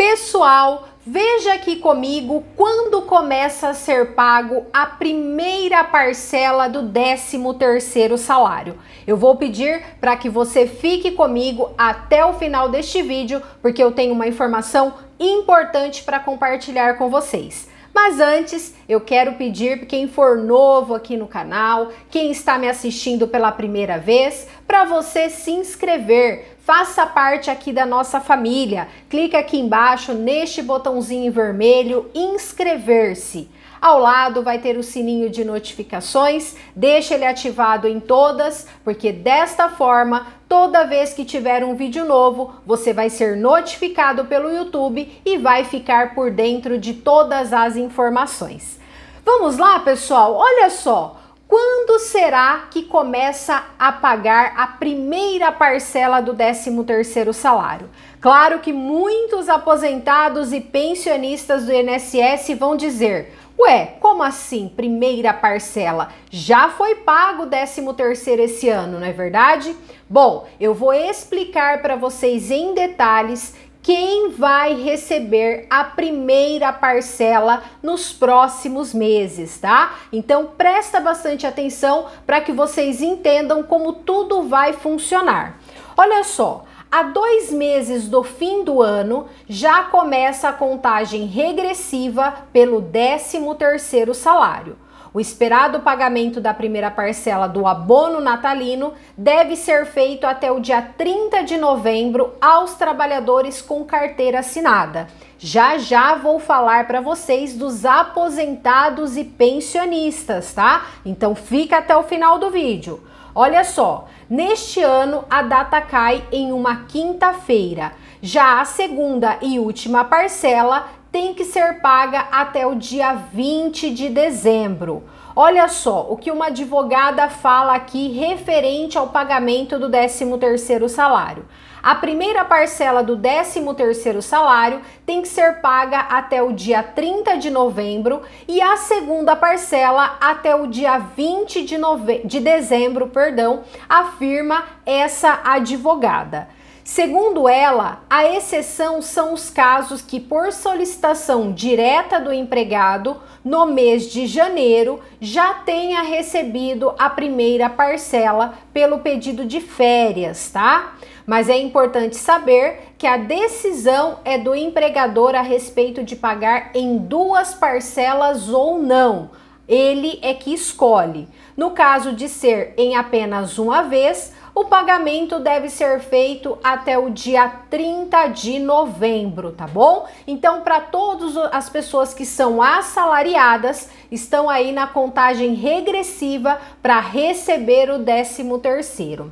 Pessoal, veja aqui comigo quando começa a ser pago a primeira parcela do 13º salário. Eu vou pedir para que você fique comigo até o final deste vídeo, porque eu tenho uma informação importante para compartilhar com vocês. Mas antes, eu quero pedir para quem for novo aqui no canal, quem está me assistindo pela primeira vez, para você se inscrever faça parte aqui da nossa família. Clique aqui embaixo neste botãozinho vermelho inscrever-se. Ao lado vai ter o sininho de notificações, deixa ele ativado em todas, porque desta forma, toda vez que tiver um vídeo novo, você vai ser notificado pelo YouTube e vai ficar por dentro de todas as informações. Vamos lá, pessoal? Olha só! Quando será que começa a pagar a primeira parcela do 13º salário? Claro que muitos aposentados e pensionistas do INSS vão dizer: "Ué, como assim primeira parcela? Já foi pago o 13º esse ano, não é verdade?" Bom, eu vou explicar para vocês em detalhes quem vai receber a primeira parcela nos próximos meses, tá? Então presta bastante atenção para que vocês entendam como tudo vai funcionar. Olha só, a dois meses do fim do ano já começa a contagem regressiva pelo 13 terceiro salário. O esperado pagamento da primeira parcela do abono natalino deve ser feito até o dia 30 de novembro aos trabalhadores com carteira assinada. Já já vou falar para vocês dos aposentados e pensionistas, tá? Então fica até o final do vídeo. Olha só, neste ano a data cai em uma quinta-feira. Já a segunda e última parcela tem que ser paga até o dia 20 de dezembro. Olha só o que uma advogada fala aqui referente ao pagamento do 13º salário. A primeira parcela do 13º salário tem que ser paga até o dia 30 de novembro e a segunda parcela até o dia 20 de, nove... de dezembro, perdão, afirma essa advogada. Segundo ela, a exceção são os casos que, por solicitação direta do empregado, no mês de janeiro já tenha recebido a primeira parcela pelo pedido de férias, tá? Mas é importante saber que a decisão é do empregador a respeito de pagar em duas parcelas ou não. Ele é que escolhe. No caso de ser em apenas uma vez, o pagamento deve ser feito até o dia 30 de novembro, tá bom? Então, para todas as pessoas que são assalariadas, estão aí na contagem regressiva para receber o 13 terceiro.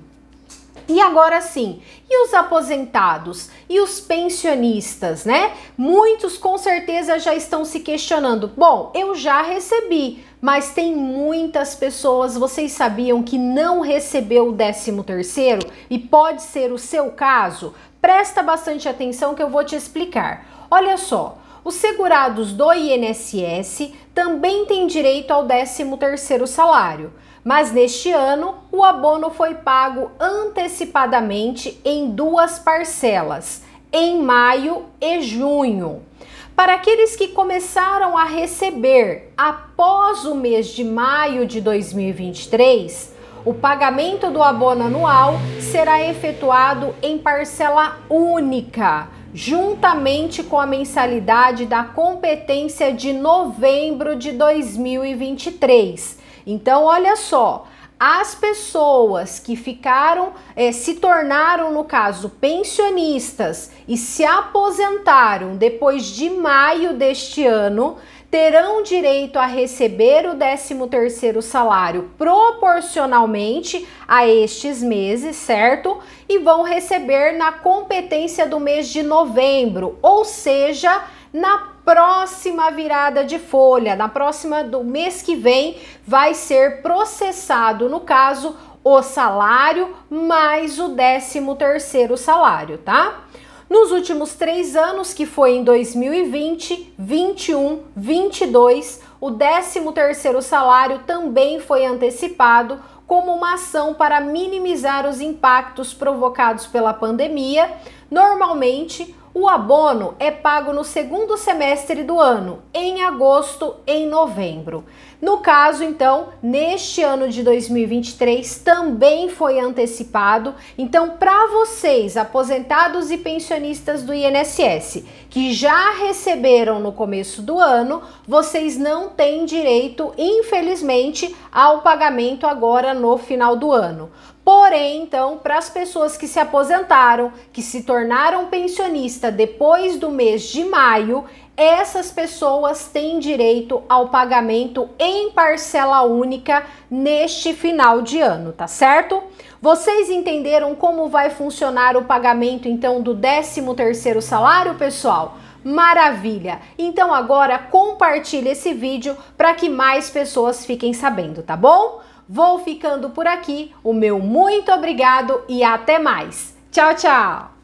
E agora sim, e os aposentados e os pensionistas, né? Muitos com certeza já estão se questionando. Bom, eu já recebi, mas tem muitas pessoas, vocês sabiam que não recebeu o 13 terceiro e pode ser o seu caso? Presta bastante atenção que eu vou te explicar. Olha só, os segurados do INSS também têm direito ao 13 terceiro salário mas neste ano o abono foi pago antecipadamente em duas parcelas, em maio e junho. Para aqueles que começaram a receber após o mês de maio de 2023, o pagamento do abono anual será efetuado em parcela única, juntamente com a mensalidade da competência de novembro de 2023 então, olha só, as pessoas que ficaram, eh, se tornaram, no caso, pensionistas e se aposentaram depois de maio deste ano, terão direito a receber o 13º salário proporcionalmente a estes meses, certo? E vão receber na competência do mês de novembro, ou seja, na próxima virada de folha, na próxima do mês que vem, vai ser processado, no caso, o salário mais o 13 terceiro salário, tá? Nos últimos três anos, que foi em 2020, 21, 22, o 13 terceiro salário também foi antecipado como uma ação para minimizar os impactos provocados pela pandemia. Normalmente, o abono é pago no segundo semestre do ano, em agosto, em novembro. No caso, então, neste ano de 2023 também foi antecipado. Então, para vocês, aposentados e pensionistas do INSS, que já receberam no começo do ano, vocês não têm direito, infelizmente, ao pagamento agora no final do ano. Porém, então, para as pessoas que se aposentaram, que se tornaram pensionista depois do mês de maio, essas pessoas têm direito ao pagamento em parcela única neste final de ano, tá certo? Vocês entenderam como vai funcionar o pagamento então do 13º salário, pessoal? Maravilha! Então agora compartilhe esse vídeo para que mais pessoas fiquem sabendo, tá bom? Vou ficando por aqui. O meu muito obrigado e até mais. Tchau, tchau!